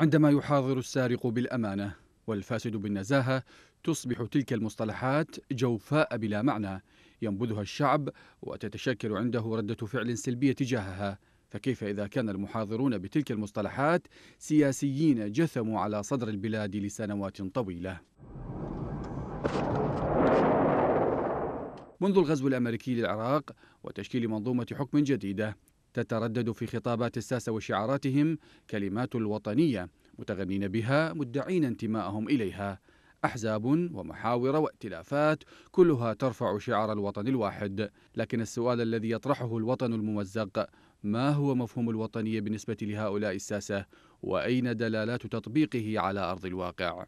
عندما يحاضر السارق بالامانه والفاسد بالنزاهه تصبح تلك المصطلحات جوفاء بلا معنى ينبذها الشعب وتتشكل عنده رده فعل سلبيه تجاهها فكيف اذا كان المحاضرون بتلك المصطلحات سياسيين جثموا على صدر البلاد لسنوات طويله منذ الغزو الامريكي للعراق وتشكيل منظومه حكم جديده تتردد في خطابات الساسة وشعاراتهم كلمات الوطنية متغنين بها مدعين انتماءهم إليها أحزاب ومحاور وائتلافات كلها ترفع شعار الوطن الواحد لكن السؤال الذي يطرحه الوطن الممزق ما هو مفهوم الوطنية بالنسبة لهؤلاء الساسة وأين دلالات تطبيقه على أرض الواقع؟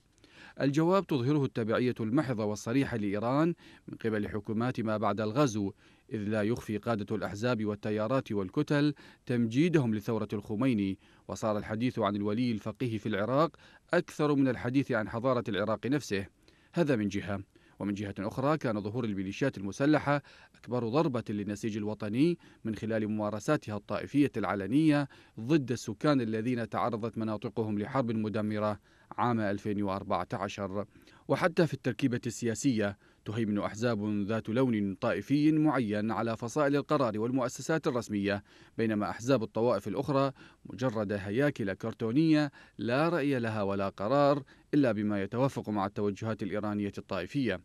الجواب تظهره التبعية المحضة والصريحة لإيران من قبل حكومات ما بعد الغزو إذ لا يخفي قادة الأحزاب والتيارات والكتل تمجيدهم لثورة الخميني وصار الحديث عن الولي الفقيه في العراق أكثر من الحديث عن حضارة العراق نفسه هذا من جهة ومن جهة أخرى كان ظهور الميليشيات المسلحة أكبر ضربة للنسيج الوطني من خلال ممارساتها الطائفية العلنية ضد السكان الذين تعرضت مناطقهم لحرب مدمرة عام 2014 وحتى في التركيبة السياسية تهيمن أحزاب ذات لون طائفي معين على فصائل القرار والمؤسسات الرسمية بينما أحزاب الطوائف الأخرى مجرد هياكل كرتونية لا رأي لها ولا قرار إلا بما يتوافق مع التوجهات الإيرانية الطائفية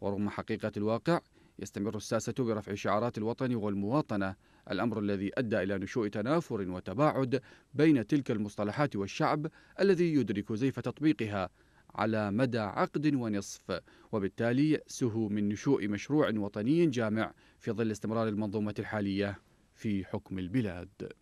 ورغم حقيقة الواقع يستمر الساسة برفع شعارات الوطن والمواطنة الأمر الذي أدى إلى نشوء تنافر وتباعد بين تلك المصطلحات والشعب الذي يدرك زيف تطبيقها على مدى عقد ونصف وبالتالي يأسه من نشوء مشروع وطني جامع في ظل استمرار المنظومة الحالية في حكم البلاد